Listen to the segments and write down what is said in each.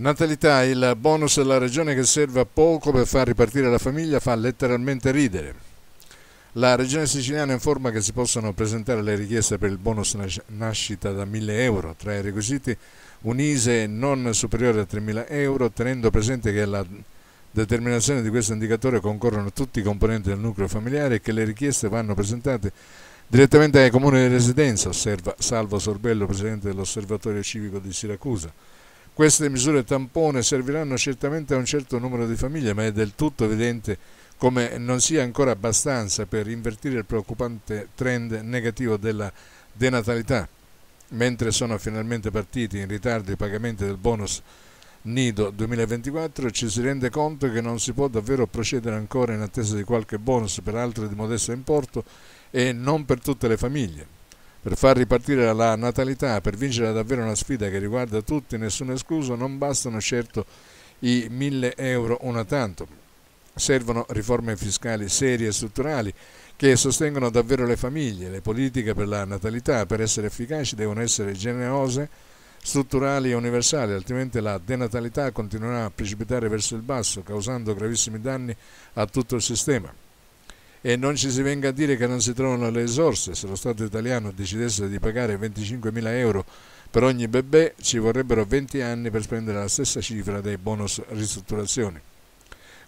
Natalità, il bonus alla regione che serve a poco per far ripartire la famiglia fa letteralmente ridere. La regione siciliana informa che si possono presentare le richieste per il bonus nascita da 1000 euro, tra i requisiti un ISE non superiore a 3000 euro, tenendo presente che alla determinazione di questo indicatore concorrono tutti i componenti del nucleo familiare e che le richieste vanno presentate direttamente ai comuni di residenza, osserva Salvo Sorbello, presidente dell'Osservatorio Civico di Siracusa. Queste misure tampone serviranno certamente a un certo numero di famiglie, ma è del tutto evidente come non sia ancora abbastanza per invertire il preoccupante trend negativo della denatalità. Mentre sono finalmente partiti in ritardo i pagamenti del bonus Nido 2024 ci si rende conto che non si può davvero procedere ancora in attesa di qualche bonus, peraltro di modesto importo, e non per tutte le famiglie. Per far ripartire la natalità, per vincere davvero una sfida che riguarda tutti, nessuno escluso, non bastano certo i 1000 euro una tanto. Servono riforme fiscali serie e strutturali che sostengono davvero le famiglie. Le politiche per la natalità, per essere efficaci, devono essere generose, strutturali e universali, altrimenti la denatalità continuerà a precipitare verso il basso, causando gravissimi danni a tutto il sistema e non ci si venga a dire che non si trovano le risorse. Se lo Stato italiano decidesse di pagare 25.000 euro per ogni bebè ci vorrebbero 20 anni per spendere la stessa cifra dei bonus ristrutturazioni.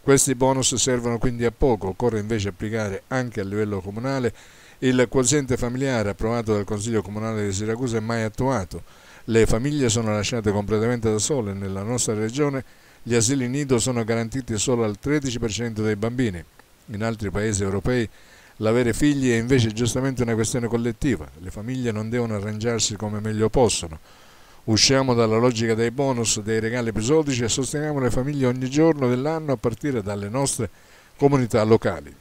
Questi bonus servono quindi a poco, occorre invece applicare anche a livello comunale il quoziente familiare approvato dal Consiglio Comunale di Siracusa e mai attuato. Le famiglie sono lasciate completamente da sole nella nostra regione, gli asili nido sono garantiti solo al 13% dei bambini in altri paesi europei l'avere figli è invece giustamente una questione collettiva, le famiglie non devono arrangiarsi come meglio possono. Usciamo dalla logica dei bonus, dei regali episodici e sosteniamo le famiglie ogni giorno dell'anno a partire dalle nostre comunità locali.